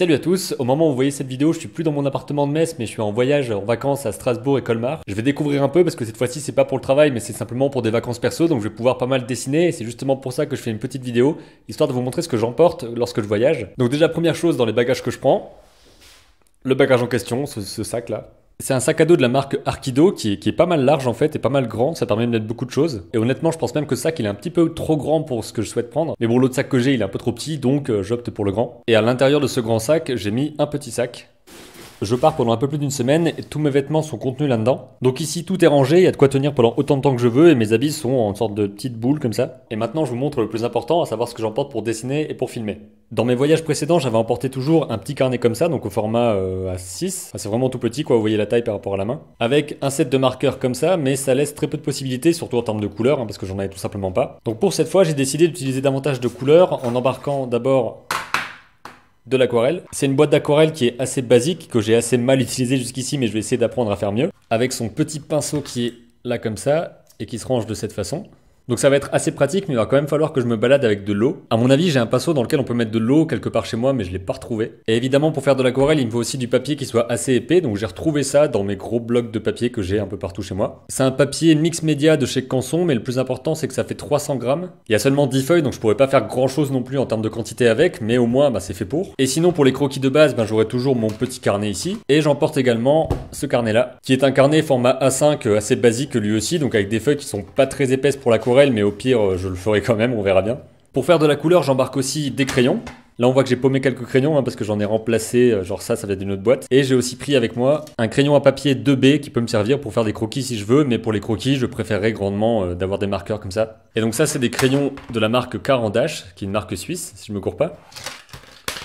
Salut à tous, au moment où vous voyez cette vidéo, je suis plus dans mon appartement de Metz, mais je suis en voyage, en vacances à Strasbourg et Colmar. Je vais découvrir un peu parce que cette fois-ci c'est pas pour le travail, mais c'est simplement pour des vacances perso, donc je vais pouvoir pas mal dessiner et c'est justement pour ça que je fais une petite vidéo, histoire de vous montrer ce que j'emporte lorsque je voyage. Donc déjà première chose dans les bagages que je prends, le bagage en question, ce sac là, c'est un sac à dos de la marque Arkido qui est, pas mal large en fait et pas mal grand, ça permet de mettre beaucoup de choses. Et honnêtement, je pense même que le sac est un petit peu trop grand pour ce que je souhaite prendre. Mais bon, l'autre sac que j'ai il est un peu trop petit donc euh, j'opte pour le grand. Et à l'intérieur de ce grand sac, j'ai mis un petit sac. Je pars pendant un peu plus d'une semaine et tous mes vêtements sont contenus là-dedans. Donc ici tout est rangé, il y a de quoi tenir pendant autant de temps que je veux et mes habits sont en sorte de petites boules comme ça. Et maintenant je vous montre le plus important, à savoir ce que j'emporte pour dessiner et pour filmer. Dans mes voyages précédents, j'avais emporté toujours un petit carnet comme ça, donc au format euh, A6. c'est vraiment tout petit, quoi, vous voyez la taille par rapport à la main. Avec un set de marqueurs comme ça, mais ça laisse très peu de possibilités, surtout en termes de couleurs, hein, parce que j'en avais tout simplement pas. Donc pour cette fois, j'ai décidé d'utiliser davantage de couleurs en embarquant d'abord de l'aquarelle. C'est une boîte d'aquarelle qui est assez basique, que j'ai assez mal utilisée jusqu'ici, mais je vais essayer d'apprendre à faire mieux. Avec son petit pinceau qui est là comme ça, et qui se range de cette façon. Donc ça va être assez pratique, mais il va quand même falloir que je me balade avec de l'eau. À mon avis, j'ai un pinceau dans lequel on peut mettre de l'eau quelque part chez moi, mais je l'ai pas retrouvé. Et évidemment, pour faire de l'aquarelle, il me faut aussi du papier qui soit assez épais, donc j'ai retrouvé ça dans mes gros blocs de papier que j'ai un peu partout chez moi. C'est un papier mix média de chez Canson, mais le plus important, c'est que ça fait 300 grammes. Il y a seulement 10 feuilles, donc je pourrais pas faire grand chose non plus en termes de quantité avec, mais au moins, bah, c'est fait pour. Et sinon, pour les croquis de base, ben, j'aurai toujours mon petit carnet ici, et j'emporte également ce carnet-là, qui est un carnet format A5 euh, assez basique lui aussi, donc avec des feuilles qui sont pas très épaisses pour l'aquarelle mais au pire, euh, je le ferai quand même, on verra bien. Pour faire de la couleur, j'embarque aussi des crayons. Là, on voit que j'ai paumé quelques crayons hein, parce que j'en ai remplacé, euh, genre ça, ça vient d'une autre boîte. Et j'ai aussi pris avec moi un crayon à papier 2B qui peut me servir pour faire des croquis si je veux, mais pour les croquis, je préférerais grandement euh, d'avoir des marqueurs comme ça. Et donc ça, c'est des crayons de la marque d'ache qui est une marque suisse, si je me cours pas.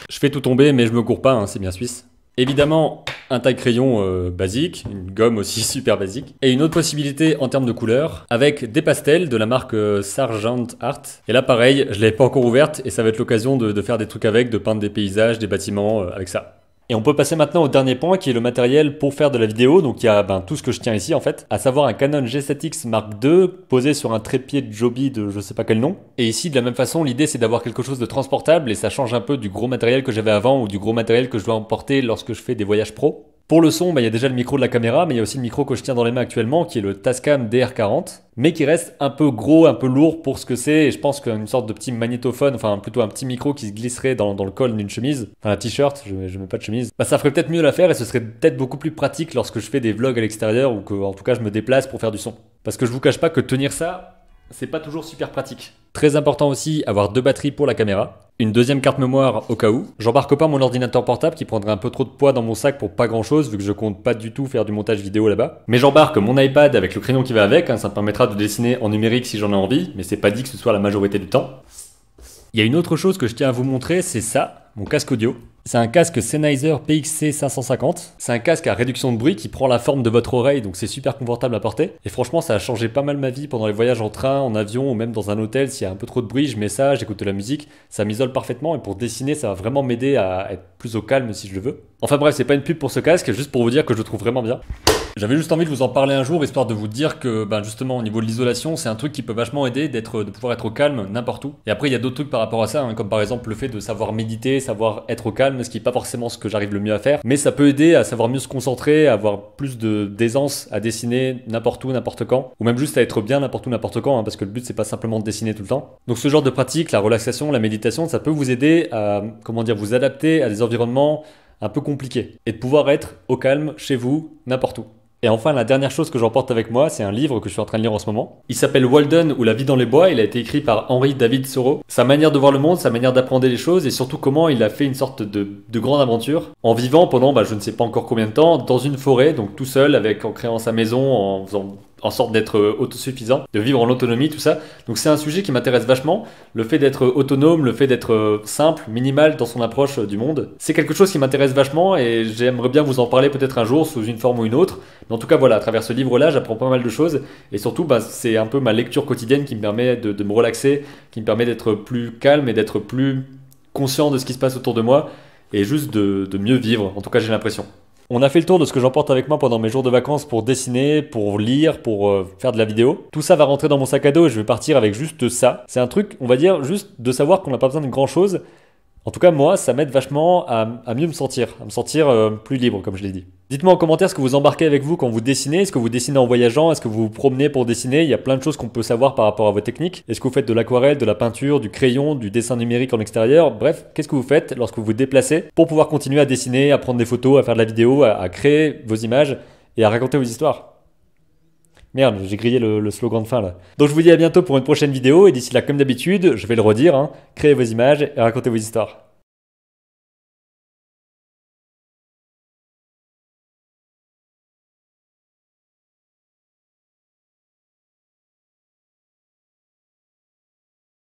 Je fais tout tomber, mais je me cours pas, hein, c'est bien suisse. Évidemment, un taille-crayon euh, basique, une gomme aussi super basique, et une autre possibilité en termes de couleurs, avec des pastels de la marque euh, Sargent Art. Et là pareil, je l'ai pas encore ouverte, et ça va être l'occasion de, faire des trucs avec, de peindre des paysages, des bâtiments euh, avec ça. Et on peut passer maintenant au dernier point qui est le matériel pour faire de la vidéo. Donc il y a ben, tout ce que je tiens ici en fait, à savoir un Canon G7X Mark II posé sur un trépied Joby de je sais pas quel nom. Et ici de la même façon l'idée c'est d'avoir quelque chose de transportable et ça change un peu du gros matériel que j'avais avant ou du gros matériel que je dois emporter lorsque je fais des voyages pro. Pour le son, bah, il y a déjà le micro de la caméra, mais il y a aussi le micro que je tiens dans les mains actuellement, qui est le Tascam DR40, mais qui reste un peu gros, un peu lourd pour ce que c'est, et je pense qu'une sorte de petit magnétophone, enfin plutôt un petit micro qui se glisserait dans, le col d'une chemise, enfin un t-shirt, je, mets pas de chemise, bah, ça ferait peut-être mieux l'affaire et ce serait peut-être beaucoup plus pratique lorsque je fais des vlogs à l'extérieur ou que en tout cas je me déplace pour faire du son. Parce que je vous cache pas que tenir ça, c'est pas toujours super pratique. Très important aussi, avoir deux batteries pour la caméra. Une deuxième carte mémoire au cas où. J'embarque pas mon ordinateur portable qui prendrait un peu trop de poids dans mon sac pour pas grand chose vu que je compte pas du tout faire du montage vidéo là-bas. Mais j'embarque mon iPad avec le crayon qui va avec, hein, ça me permettra de dessiner en numérique si j'en ai envie, mais c'est pas dit que ce soit la majorité du temps. Il y a une autre chose que je tiens à vous montrer, c'est ça, mon casque audio. C'est un casque Sennheiser PXC 550. C'est un casque à réduction de bruit qui prend la forme de votre oreille, donc c'est super confortable à porter. Et franchement, ça a changé pas mal ma vie pendant les voyages en train, en avion ou même dans un hôtel. S'il y a un peu trop de bruit, je mets ça, j'écoute de la musique. Ça m'isole parfaitement et pour dessiner, ça va vraiment m'aider à être plus au calme si je le veux. Enfin bref, c'est pas une pub pour ce casque, juste pour vous dire que je le trouve vraiment bien. J'avais juste envie de vous en parler un jour, histoire de vous dire que ben justement au niveau de l'isolation, c'est un truc qui peut vachement aider d'être, de pouvoir être au calme n'importe où. Et après, il y a d'autres trucs par rapport à ça, hein, comme par exemple le fait de savoir méditer, savoir être au calme, ce qui n'est pas forcément ce que j'arrive le mieux à faire, mais ça peut aider à savoir mieux se concentrer, à avoir plus de d'aisance à dessiner n'importe où, n'importe quand, ou même juste à être bien n'importe où, n'importe quand, hein, parce que le but c'est pas simplement de dessiner tout le temps. Donc ce genre de pratique, la relaxation, la méditation, ça peut vous aider à comment dire vous adapter à des environnements un peu compliqués et de pouvoir être au calme chez vous n'importe où. Et enfin, la dernière chose que j'emporte avec moi, c'est un livre que je suis en train de lire en ce moment. Il s'appelle Walden ou La vie dans les bois. Il a été écrit par Henri David Thoreau. Sa manière de voir le monde, sa manière d'apprendre les choses et surtout comment il a fait une sorte de, de grande aventure en vivant pendant, bah, je ne sais pas encore combien de temps, dans une forêt, donc tout seul, avec en créant sa maison, en faisant en sorte d'être euh, autosuffisant, de vivre en autonomie, tout ça. Donc c'est un sujet qui m'intéresse vachement. Le fait d'être euh, autonome, le fait d'être euh, simple, minimal dans son approche du monde, c'est quelque chose qui m'intéresse vachement et j'aimerais bien vous en parler peut-être un jour sous une forme ou une autre. Mais en tout cas voilà, à travers ce livre-là, j'apprends pas mal de choses et surtout bah, c'est un peu ma lecture quotidienne qui me permet de, me relaxer, qui me permet d'être plus calme et d'être plus conscient de ce qui se passe autour de moi et juste de mieux vivre. En tout cas j'ai l'impression. On a fait le tour de ce que j'emporte avec moi pendant mes jours de vacances pour dessiner, pour lire, pour euh, faire de la vidéo. Tout ça va rentrer dans mon sac à dos et je vais partir avec juste ça. C'est un truc, on va dire, juste de savoir qu'on n'a pas besoin de grand chose en tout cas, moi, ça m'aide vachement à, mieux me sentir, à me sentir euh, plus libre, comme je l'ai dit. Dites-moi en commentaire ce que vous embarquez avec vous quand vous dessinez. Est-ce que vous dessinez en voyageant Est-ce que vous vous promenez pour dessiner Il y a plein de choses qu'on peut savoir par rapport à vos techniques. Est-ce que vous faites de l'aquarelle, de la peinture, du crayon, du dessin numérique en extérieur Bref, qu'est-ce que vous faites lorsque vous vous déplacez pour pouvoir continuer à dessiner, à prendre des photos, à faire de la vidéo, à créer vos images et à raconter vos histoires Merde, j'ai grillé le, slogan de fin là. Donc je vous dis à bientôt pour une prochaine vidéo et d'ici là, comme d'habitude, je vais le redire, hein, créez vos images et racontez vos histoires.